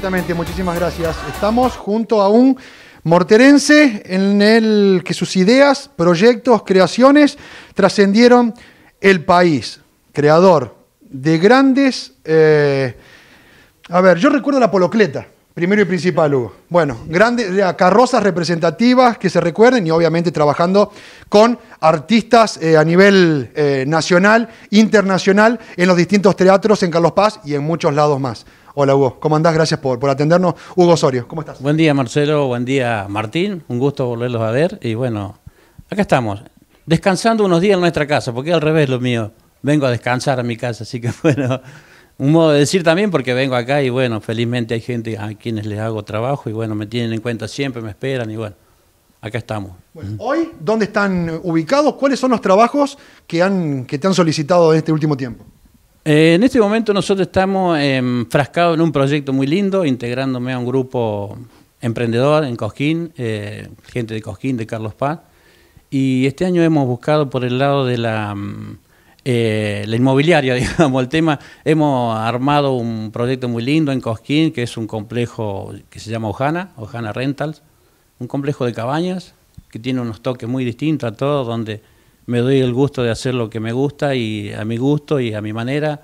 Exactamente, muchísimas gracias. Estamos junto a un morterense en el que sus ideas, proyectos, creaciones trascendieron el país. Creador de grandes... Eh, a ver, yo recuerdo la Polocleta Primero y principal, Hugo. Bueno, grandes carrozas representativas que se recuerden y obviamente trabajando con artistas eh, a nivel eh, nacional, internacional, en los distintos teatros en Carlos Paz y en muchos lados más. Hola Hugo, ¿cómo andás? Gracias por, por atendernos. Hugo Osorio, ¿cómo estás? Buen día Marcelo, buen día Martín, un gusto volverlos a ver y bueno, acá estamos, descansando unos días en nuestra casa, porque al revés lo mío, vengo a descansar a mi casa, así que bueno, un modo de decir también, porque vengo acá y bueno, felizmente hay gente a quienes les hago trabajo y bueno, me tienen en cuenta siempre, me esperan y bueno, acá estamos. hoy, ¿dónde están ubicados? ¿Cuáles son los trabajos que, han, que te han solicitado en este último tiempo? Eh, en este momento nosotros estamos enfrascados em, en un proyecto muy lindo, integrándome a un grupo emprendedor en Cosquín, eh, gente de Cosquín, de Carlos Paz, y este año hemos buscado por el lado de la... Em, eh, la inmobiliaria, digamos, el tema. Hemos armado un proyecto muy lindo en Cosquín, que es un complejo que se llama Ojana, Ojana Rentals, un complejo de cabañas que tiene unos toques muy distintos a todos, donde me doy el gusto de hacer lo que me gusta y a mi gusto y a mi manera.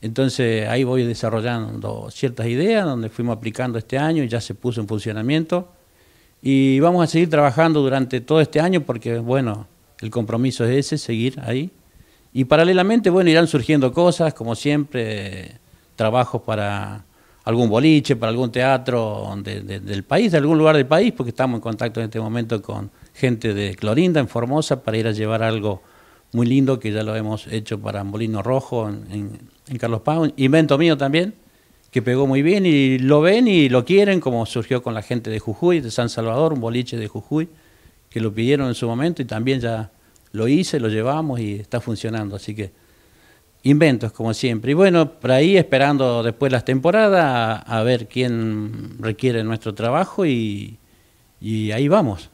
Entonces ahí voy desarrollando ciertas ideas, donde fuimos aplicando este año y ya se puso en funcionamiento. Y vamos a seguir trabajando durante todo este año porque, bueno, el compromiso es ese, seguir ahí. Y paralelamente, bueno, irán surgiendo cosas, como siempre, trabajos para algún boliche, para algún teatro del país, de algún lugar del país, porque estamos en contacto en este momento con gente de Clorinda, en Formosa, para ir a llevar algo muy lindo que ya lo hemos hecho para Molino Rojo en, Carlos Pau, invento mío también, que pegó muy bien y lo ven y lo quieren, como surgió con la gente de Jujuy, de San Salvador, un boliche de Jujuy, que lo pidieron en su momento y también ya lo hice, lo llevamos y está funcionando. Así que inventos, como siempre. Y bueno, por ahí esperando después las temporadas a, ver quién requiere nuestro trabajo y, ahí vamos.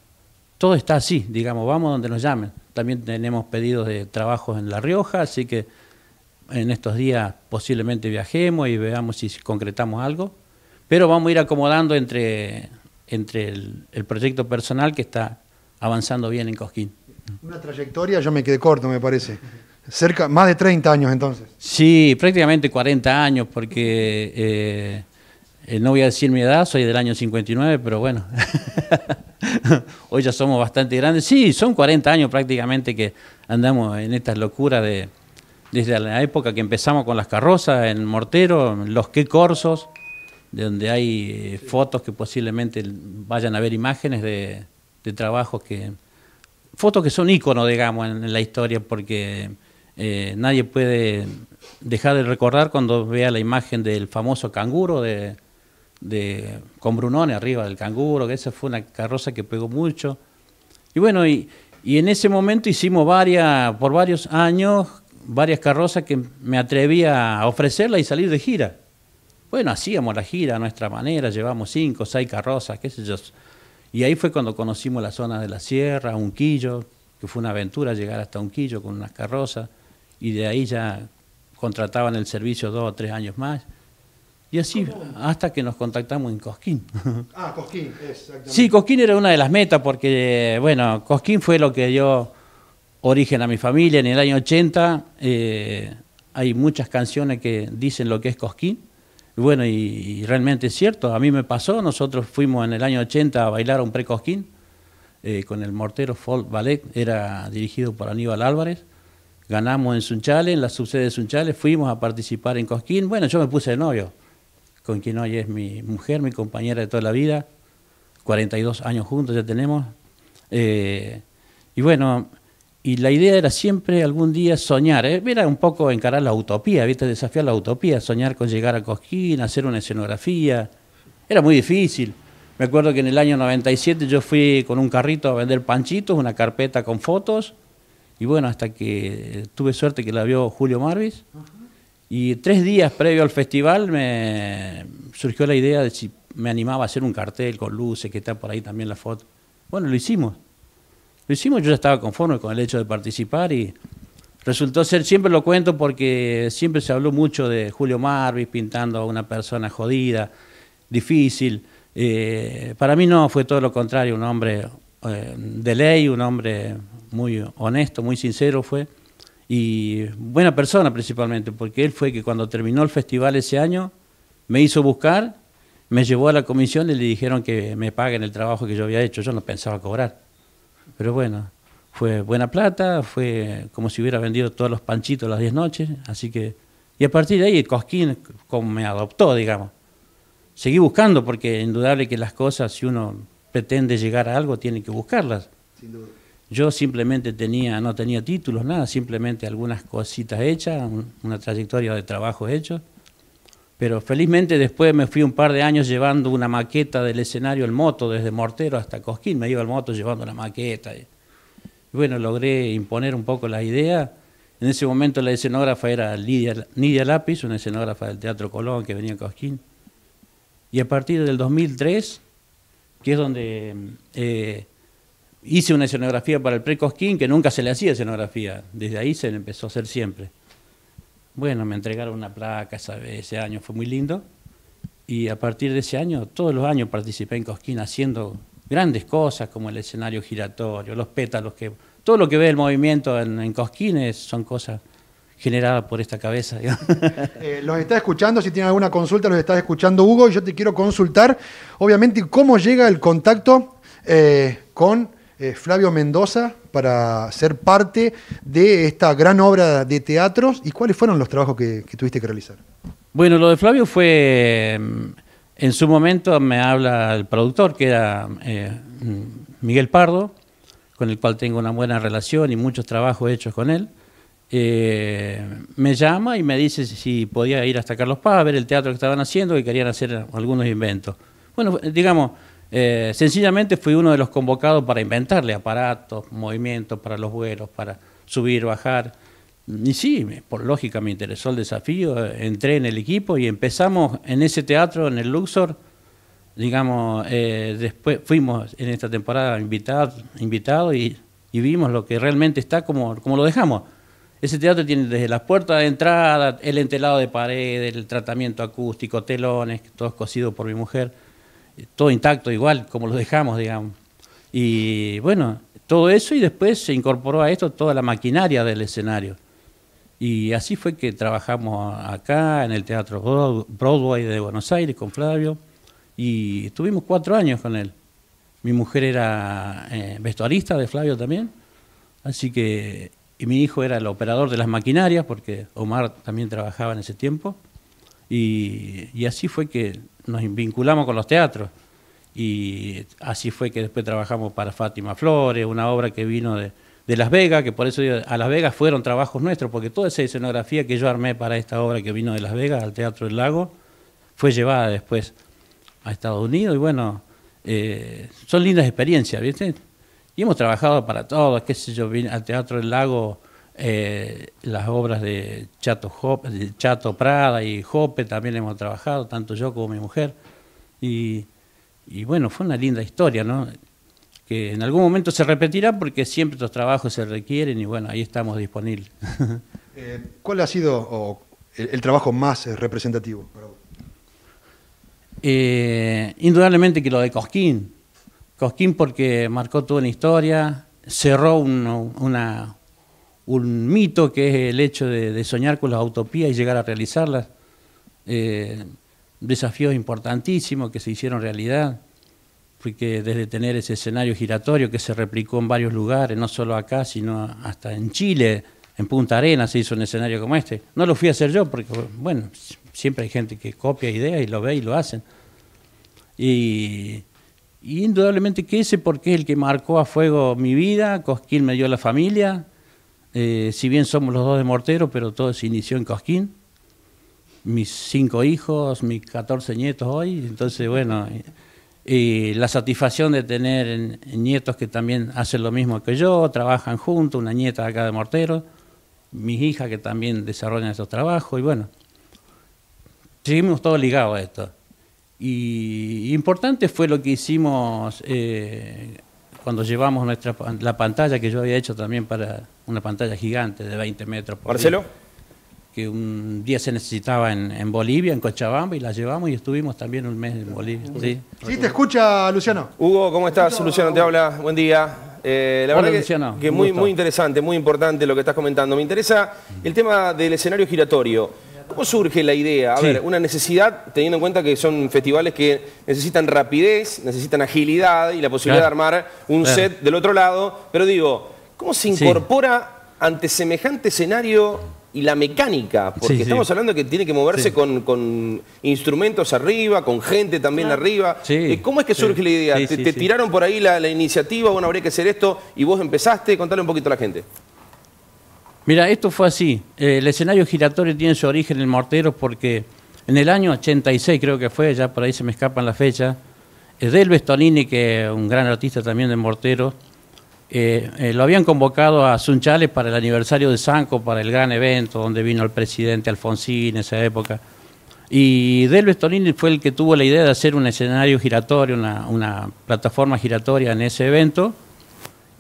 Todo está así, digamos, vamos donde nos llamen. También tenemos pedidos de trabajos en La Rioja, así que en estos días posiblemente viajemos y veamos si concretamos algo. Pero vamos a ir acomodando entre, entre el, el proyecto personal que está avanzando bien en Cosquín. Una trayectoria, yo me quedé corto, me parece. Cerca, más de 30 años entonces. Sí, prácticamente 40 años, porque eh, eh, no voy a decir mi edad, soy del año 59, pero bueno, hoy ya somos bastante grandes. Sí, son 40 años prácticamente que andamos en estas locuras de, desde la época que empezamos con las carrozas, en mortero, los que corsos, donde hay eh, fotos que posiblemente vayan a ver imágenes de trabajos que, fotos que son íconos, digamos, en, la historia, porque eh, nadie puede dejar de recordar cuando vea la imagen del famoso canguro de, con Brunone arriba del canguro, que esa fue una carroza que pegó mucho. Y bueno, y, en ese momento hicimos varias, por varios años, varias carrozas que me atrevía a ofrecerla y salir de gira. Bueno, hacíamos la gira a nuestra manera, llevamos cinco, seis carrozas, qué sé yo, y ahí fue cuando conocimos la zona de la sierra, Unquillo, que fue una aventura llegar hasta Unquillo con unas carrozas, y de ahí ya contrataban el servicio dos o tres años más. Y así hasta que nos contactamos en Cosquín. Ah, Cosquín, exactamente. Sí, Cosquín era una de las metas porque, bueno, Cosquín fue lo que dio origen a mi familia. En el año 80 eh, hay muchas canciones que dicen lo que es Cosquín bueno, y, realmente es cierto, a mí me pasó, nosotros fuimos en el año 80 a bailar a un pre-Cosquín eh, con el mortero Folk Ballet, era dirigido por Aníbal Álvarez, ganamos en Sunchales, en la subsede de Sunchales, fuimos a participar en Cosquín, bueno, yo me puse de novio, con quien hoy es mi mujer, mi compañera de toda la vida, 42 años juntos ya tenemos, eh, y bueno, y la idea era siempre algún día soñar, ¿eh? era un poco encarar la utopía, ¿viste? desafiar la utopía, soñar con llegar a Cosquín, hacer una escenografía. Era muy difícil. Me acuerdo que en el año 97 yo fui con un carrito a vender panchitos, una carpeta con fotos, y bueno, hasta que eh, tuve suerte que la vio Julio Marvis. Y tres días previo al festival me surgió la idea de si me animaba a hacer un cartel con luces, que está por ahí también la foto. Bueno, lo hicimos. Lo hicimos, yo ya estaba conforme con el hecho de participar y resultó ser, siempre lo cuento porque siempre se habló mucho de Julio Marvis pintando a una persona jodida, difícil. Eh, para mí no, fue todo lo contrario, un hombre eh, de ley, un hombre muy honesto, muy sincero fue, y buena persona principalmente, porque él fue que cuando terminó el festival ese año, me hizo buscar, me llevó a la comisión y le dijeron que me paguen el trabajo que yo había hecho, yo no pensaba cobrar. Pero bueno, fue buena plata, fue como si hubiera vendido todos los panchitos las 10 noches, así que... Y a partir de ahí Cosquín como me adoptó, digamos. Seguí buscando porque es indudable que las cosas, si uno pretende llegar a algo, tiene que buscarlas. Yo simplemente tenía, no tenía títulos, nada, simplemente algunas cositas hechas, una trayectoria de trabajo hecho. Pero felizmente después me fui un par de años llevando una maqueta del escenario el moto, desde Mortero hasta Cosquín, me iba el moto llevando la maqueta. bueno, logré imponer un poco la idea. En ese momento la escenógrafa era Lidia, nidia Lápiz, una escenógrafa del Teatro Colón que venía a Cosquín. Y a partir del 2003, que es donde eh, hice una escenografía para el pre-Cosquín, que nunca se le hacía escenografía, desde ahí se le empezó a hacer siempre. Bueno, me entregaron una placa ese año, fue muy lindo. Y a partir de ese año, todos los años participé en Cosquín haciendo grandes cosas como el escenario giratorio, los pétalos, que todo lo que ve el movimiento en, Cosquín son cosas generadas por esta cabeza. Eh, los está escuchando, si tiene alguna consulta, los está escuchando Hugo, y yo te quiero consultar, obviamente, cómo llega el contacto eh, con eh, Flavio Mendoza para ser parte de esta gran obra de teatros y cuáles fueron los trabajos que, tuviste que realizar. Bueno, lo de Flavio fue, mm, en su momento me habla el productor, que era eh, Miguel Pardo, con el cual tengo una buena relación y muchos trabajos hechos con él. Eh, me llama y me dice si podía ir hasta Carlos Paz a ver el teatro que estaban haciendo, y querían hacer algunos inventos. Bueno, digamos, eh, sencillamente fui uno de los convocados para inventarle aparatos, movimientos para los vuelos, para subir, bajar. Y sí, por lógica me interesó el desafío, eh, entré en el equipo y empezamos en ese teatro, en el Luxor. Digamos, eh, después fuimos en esta temporada invitados invitado y, vimos lo que realmente está como, lo dejamos. Ese teatro tiene desde las puertas de entrada, el entelado de pared, el tratamiento acústico, telones, todo cosido por mi mujer todo intacto, igual como lo dejamos, digamos. Y bueno, todo eso y después se incorporó a esto toda la maquinaria del escenario. Y así fue que trabajamos acá en el Teatro Broadway de Buenos Aires con Flavio y estuvimos cuatro años con él. Mi mujer era eh, vestuarista de Flavio también, así que y mi hijo era el operador de las maquinarias porque Omar también trabajaba en ese tiempo. Y, así fue que nos vinculamos con los teatros. Y así fue que después trabajamos para Fátima Flores, una obra que vino de, Las Vegas, que por eso a Las Vegas fueron trabajos nuestros, porque toda esa escenografía que yo armé para esta obra que vino de Las Vegas al Teatro del Lago fue llevada después a Estados Unidos. Y bueno, eh, son lindas experiencias, ¿viste? Y hemos trabajado para todo qué sé yo, vine al Teatro del Lago eh, las obras de Chato, Prada y Jope también hemos trabajado, tanto yo como mi mujer. Y, bueno, fue una linda historia, ¿no? Que en algún momento se repetirá porque siempre estos trabajos se requieren y bueno, ahí estamos disponibles. Eh, ¿Cuál ha sido el, trabajo más eh, representativo indudablemente que lo de Cosquín. Cosquín porque marcó toda una historia, cerró una, un mito que es el hecho de, soñar con las utopías y llegar a realizarlas. Eh, desafíos importantísimos que se hicieron realidad, porque desde tener ese escenario giratorio que se replicó en varios lugares, no solo acá, sino hasta en Chile, en Punta Arena se hizo un escenario como este. No lo fui a hacer yo, porque bueno, siempre hay gente que copia ideas y lo ve y lo hacen. Y, indudablemente que ese porque es el que marcó a fuego mi vida, Cosquín me dio la familia, eh, si bien somos los dos de Mortero, pero todo se inició en Cosquín. Mis cinco hijos, mis 14 nietos hoy, entonces bueno, eh, eh, la satisfacción de tener nietos que también hacen lo mismo que yo, trabajan juntos, una nieta acá de Mortero, mis hijas que también desarrollan esos trabajos y bueno, seguimos todos ligados a esto. Y importante fue lo que hicimos cuando llevamos nuestra, la pantalla que yo había hecho también para una pantalla gigante de 20 metros por Marcelo. que un día se necesitaba en, Bolivia, en Cochabamba, y la llevamos y estuvimos también un mes en Bolivia. Sí, te escucha Luciano. Hugo, ¿cómo estás? Luciano te habla, buen día. Eh, la verdad que, que muy, muy interesante, muy importante lo que estás comentando. Me interesa el tema del escenario giratorio. ¿Cómo surge la idea? A ver, una necesidad, teniendo en cuenta que son festivales que necesitan rapidez, necesitan agilidad y la posibilidad de armar un set del otro lado. Pero digo, ¿cómo se incorpora ante semejante escenario y la mecánica, porque estamos hablando hablando que tiene que moverse con, instrumentos arriba, con gente también arriba. Eh, ¿Cómo es que surge la idea? ¿Te, tiraron por ahí la, la, iniciativa, bueno, habría que hacer esto, y vos empezaste? Contarle un poquito a la gente. Mira, esto fue así. Eh, el escenario giratorio tiene su origen en Morteros porque en el año 86 creo que fue, ya por ahí se me escapan las fechas, Del Bestolini, que es un gran artista también de Morteros, eh, eh, lo habían convocado a Sunchales para el aniversario de Sanco, para el gran evento donde vino el presidente Alfonsín en esa época. Y Del Bestolini fue el que tuvo la idea de hacer un escenario giratorio, una plataforma giratoria en ese evento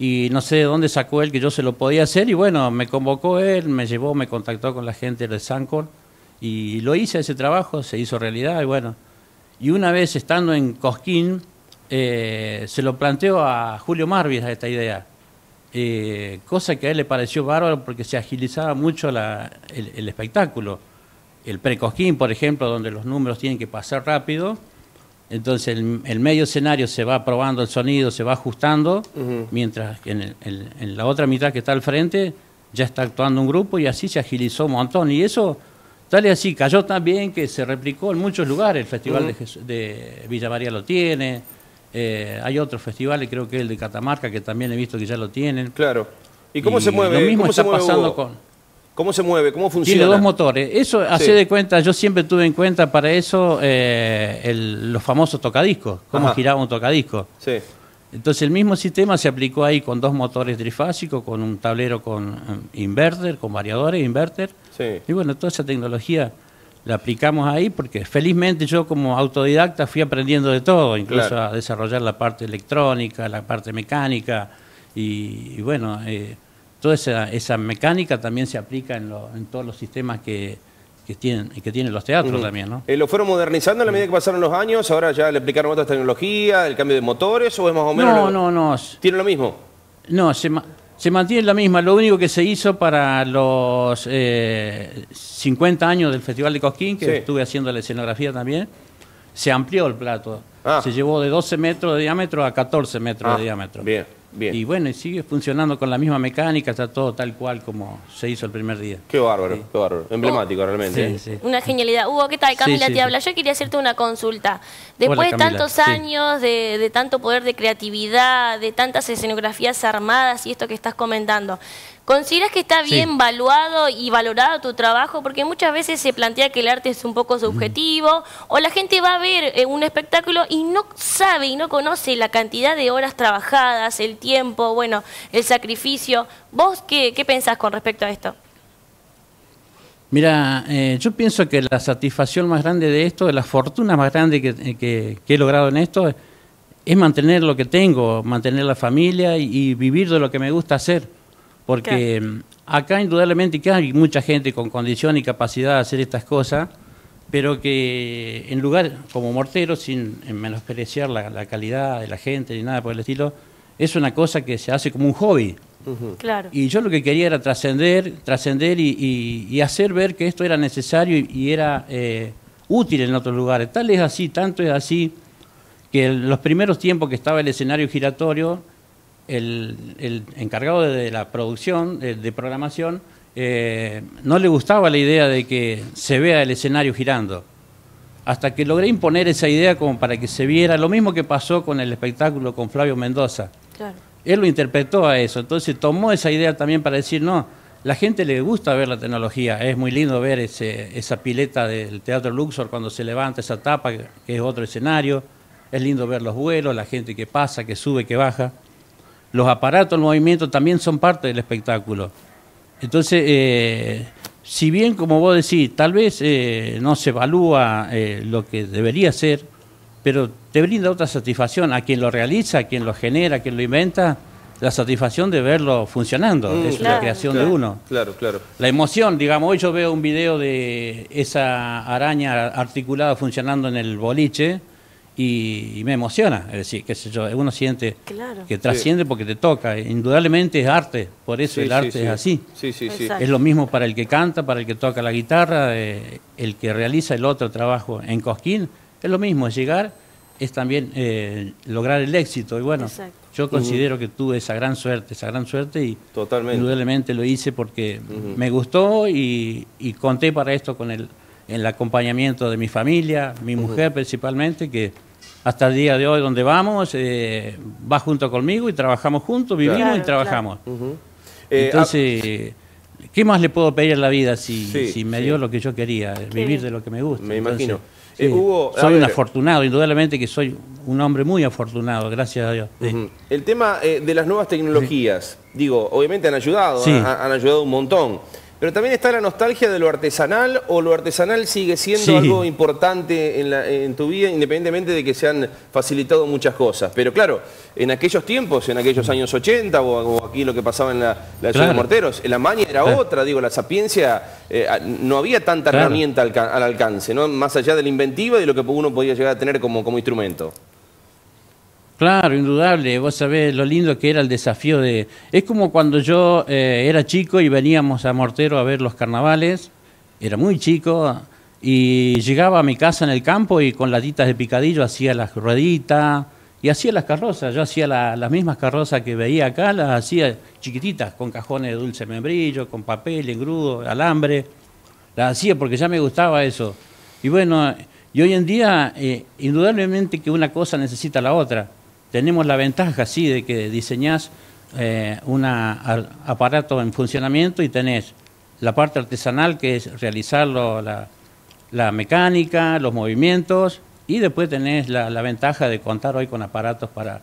y no sé de dónde sacó él que yo se lo podía hacer y bueno, me convocó él, me llevó, me contactó con la gente de Sancor y lo hice ese trabajo, se hizo realidad y bueno. Y una vez estando en Cosquín, eh, se lo planteó a Julio Marvis a esta idea, eh, cosa que a él le pareció bárbaro porque se agilizaba mucho el, el espectáculo. El pre-Cosquín, por ejemplo, donde los números tienen que pasar rápido, entonces el, medio escenario se va probando el sonido, se va ajustando, mientras que en, la otra mitad que está al frente ya está actuando un grupo y así se agilizó un montón. Y eso, tal y así, cayó también que se replicó en muchos lugares. El Festival de, Villa María lo tiene, eh, hay otros festivales, creo que el de Catamarca, que también he visto que ya lo tienen. Claro. ¿Y cómo se mueve? Lo mismo está pasando con... ¿Cómo se mueve? ¿Cómo funciona? Tiene dos motores. Eso, hace de cuenta, yo siempre tuve en cuenta para eso eh, los famosos tocadiscos, cómo giraba un tocadisco. Sí. Entonces el mismo sistema se aplicó ahí con dos motores trifásicos, con un tablero con eh, inverter, con variadores, inverter. Sí. Y bueno, toda esa tecnología la aplicamos ahí porque felizmente yo como autodidacta fui aprendiendo de todo, incluso a desarrollar la parte electrónica, la parte mecánica y, bueno... Eh, Toda esa, mecánica también se aplica en, todos los sistemas que, tienen, que tienen los teatros también, ¿no? Eh, ¿Lo fueron modernizando a la medida que pasaron los años? ¿Ahora ya le aplicaron otras tecnologías, el cambio de motores o es más o menos...? No, no, no. ¿Tiene lo mismo? No, se, mantiene la misma. Lo único que se hizo para los 50 eh, años del Festival de Cosquín, que estuve haciendo la escenografía también, se amplió el plato. Ah. Se llevó de 12 metros de diámetro a 14 metros de ah, diámetro. Bien. Y bueno, y sigue funcionando con la misma mecánica, está todo tal cual como se hizo el primer día. Qué bárbaro, qué bárbaro. Emblemático oh. realmente. ¿eh? Una genialidad. Hugo, ¿qué tal? Camila te habla. Yo quería hacerte una consulta. Después de tantos años, de, de tanto poder de creatividad, de tantas escenografías armadas y esto que estás comentando, ¿Consideras que está bien valuado y valorado tu trabajo? Porque muchas veces se plantea que el arte es un poco subjetivo o la gente va a ver eh, un espectáculo y no sabe y no conoce la cantidad de horas trabajadas, el tiempo, bueno, el sacrificio. ¿Vos qué, qué pensás con respecto a esto? Mira, eh, yo pienso que la satisfacción más grande de esto, de la fortuna más grande eh, que, he logrado en esto, es mantener lo que tengo, mantener la familia y vivir de lo que me gusta hacer porque em, acá indudablemente que hay mucha gente con condición y capacidad de hacer estas cosas, pero que en lugar como Mortero, sin menospreciar la, calidad de la gente ni nada por el estilo, es una cosa que se hace como un hobby. claro. Y yo lo que quería era trascender, trascender y, hacer ver que esto era necesario y, era eh, útil en otros lugares. Tal es así, tanto es así, que los primeros tiempos que estaba el escenario giratorio, el, encargado de la producción, de, programación, eh, no le gustaba la idea de que se vea el escenario girando. Hasta que logré imponer esa idea como para que se viera lo mismo que pasó con el espectáculo con Flavio Mendoza. Él lo interpretó a eso, entonces tomó esa idea también para decir, no, la gente le gusta ver la tecnología, es muy lindo ver ese, esa pileta del Teatro Luxor cuando se levanta esa tapa, que es otro escenario, es lindo ver los vuelos, la gente que pasa, que sube, que baja los aparatos, el movimiento también son parte del espectáculo. Entonces, eh, si bien, como vos decís, tal vez eh, no se evalúa eh, lo que debería ser, pero te brinda otra satisfacción a quien lo realiza, a quien lo genera, a quien lo inventa, la satisfacción de verlo funcionando, mm, es la creación de uno. Claro, claro. La emoción, digamos, hoy yo veo un video de esa araña articulada funcionando en el boliche, y, me emociona, es decir, qué uno siente que trasciende porque te toca, indudablemente es arte, por eso el arte es así. Es lo mismo para el que canta, para el que toca la guitarra, eh, el que realiza el otro trabajo en Cosquín, es lo mismo, es llegar, es también eh, lograr el éxito y bueno, yo considero que tuve esa gran suerte, esa gran suerte y indudablemente lo hice porque me gustó y, y conté para esto con el en el acompañamiento de mi familia, mi mujer principalmente, que hasta el día de hoy donde vamos, eh, va junto conmigo y trabajamos juntos, vivimos y trabajamos. Eh, Entonces, ah, ¿qué más le puedo pedir a la vida si, me dio lo que yo quería, vivir de lo que me gusta? Me imagino. Eh, soy un afortunado, indudablemente que soy un hombre muy afortunado, gracias a Dios. El tema de las nuevas tecnologías, digo, obviamente han ayudado, han ayudado un montón. Pero también está la nostalgia de lo artesanal, o lo artesanal sigue siendo algo importante en, tu vida, independientemente de que se han facilitado muchas cosas. Pero claro, en aquellos tiempos, en aquellos años 80, o, aquí lo que pasaba en la, ciudad de Morteros, la maña era otra, digo, la sapiencia, eh, no había tanta herramienta al, alcance, ¿no? Más allá de la inventiva y de lo que uno podía llegar a tener como instrumento. Claro, indudable. Vos sabés lo lindo que era el desafío de... Es como cuando yo eh, era chico y veníamos a Mortero a ver los carnavales. Era muy chico y llegaba a mi casa en el campo y con latitas de picadillo hacía las rueditas y hacía las carrozas. Yo hacía las mismas carrozas que veía acá, las hacía chiquititas, con cajones de dulce membrillo, con papel, engrudo, alambre. Las hacía porque ya me gustaba eso. Y bueno, y hoy en día, eh, indudablemente que una cosa necesita la otra tenemos la ventaja, sí, de que diseñas eh, un aparato en funcionamiento y tenés la parte artesanal, que es realizarlo, la, mecánica, los movimientos, y después tenés la, ventaja de contar hoy con aparatos para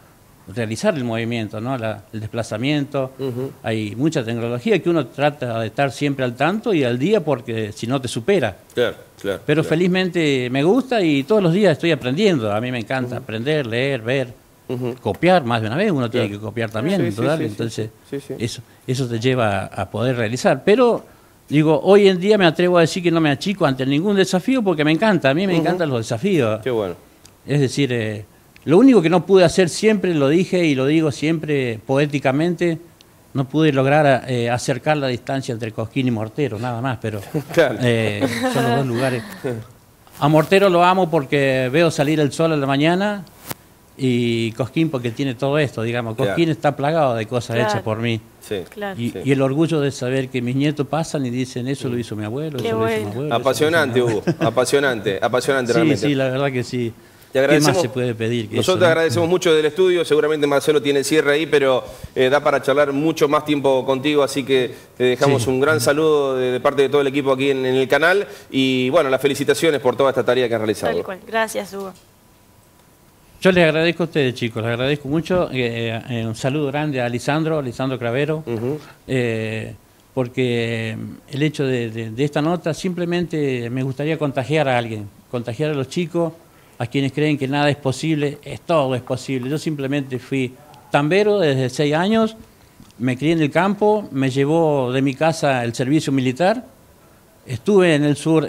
realizar el movimiento, ¿no? el desplazamiento. Hay mucha tecnología que uno trata de estar siempre al tanto y al día porque si no te supera. Pero felizmente me gusta y todos los días estoy aprendiendo. A mí me encanta aprender, leer, ver. Copiar más de una vez, uno tiene que copiar también, entonces Eso, eso te lleva a poder realizar. Pero Digo, hoy en día me atrevo a decir que no me achico ante ningún desafío porque me encanta, a mí me encantan los desafíos. Es decir, eh, lo único que no pude hacer siempre, lo dije y lo digo siempre poéticamente, no pude lograr eh, acercar la distancia entre Cosquín y Mortero, nada más, pero eh, son los dos lugares. A Mortero lo amo porque veo salir el sol en la mañana y Cosquín porque tiene todo esto, digamos. Cosquín está plagado de cosas hechas por mí. Y, el orgullo de saber que mis nietos pasan y dicen, eso lo hizo mi abuelo, eso lo hizo mi abuelo. Apasionante, Hugo. Apasionante, apasionante sí, realmente. Sí, la verdad que sí. Te ¿Qué más se puede pedir? Nosotros te agradecemos mucho del estudio, seguramente Marcelo tiene cierre ahí, pero eh, da para charlar mucho más tiempo contigo, así que te dejamos un gran saludo de, parte de todo el equipo aquí en, el canal y bueno, las felicitaciones por toda esta tarea que has realizado. Gracias, Hugo. Yo les agradezco a ustedes, chicos, les agradezco mucho. Eh, eh, un saludo grande a Lisandro, Lisandro Cravero, eh, porque mm, el hecho de, esta nota simplemente me gustaría contagiar a alguien, contagiar a los chicos, a quienes creen que nada es posible, es todo es posible. Yo simplemente fui tambero desde seis años, me crié en el campo, me llevó de mi casa el servicio militar, Estuve en el sur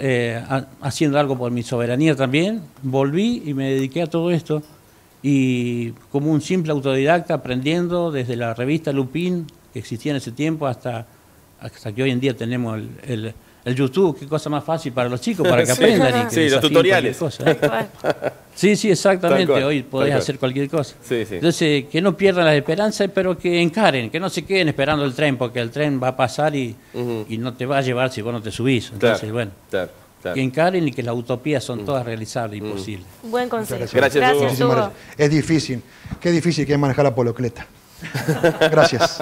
haciendo algo por mi soberanía también, volví y me dediqué a todo esto y como un simple autodidacta aprendiendo desde la revista Lupin, que existía en ese tiempo, hasta, hasta que hoy en día tenemos el, YouTube, qué cosa más fácil para los chicos, para que aprendan. sí, los tutoriales. ¿eh? Sí, sí, exactamente, hoy podés hacer cualquier cosa. Entonces, que no pierdan las esperanzas, pero que encaren, que no se queden esperando el tren, porque el tren va a pasar y, no te va a llevar si vos no te subís. Entonces, bueno que encaren y que las utopías son mm. todas realizables y mm. posibles. Buen consejo. Gracias, Es difícil, qué difícil que es manejar la polocleta. gracias.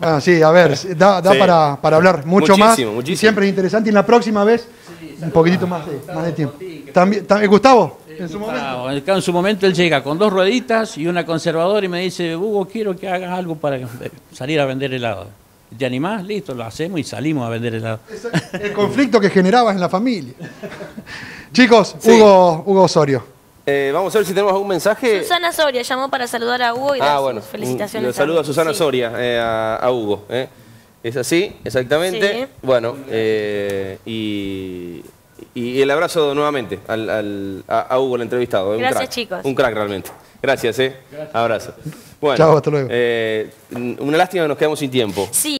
Ah, sí, a ver, da, para, hablar mucho más. Muchísimo. Siempre es interesante y la próxima vez un poquitito más, de, tiempo. también, eh, Gustavo, en su momento. En su momento él llega con dos rueditas y una conservadora y me dice, Hugo, quiero que hagas algo para eh, salir a vender helado. ¿Te animás? Listo, lo hacemos y salimos a vender helado. El conflicto que generabas en la familia. Chicos, Hugo, Osorio. Eh, vamos a ver si tenemos algún mensaje. Susana Soria llamó para saludar a Hugo y ah, felicitaciones. Mm, Le saludo eh, a Susana Soria, a, Hugo. Eh. Es así, exactamente. Sí. Bueno, y, el abrazo nuevamente a, Hugo, el entrevistado. Gracias, un chicos. Un crack realmente. Gracias, ¿eh? Abrazo. Bueno, Chao, hasta luego. una lástima que nos quedamos sin tiempo. Sí.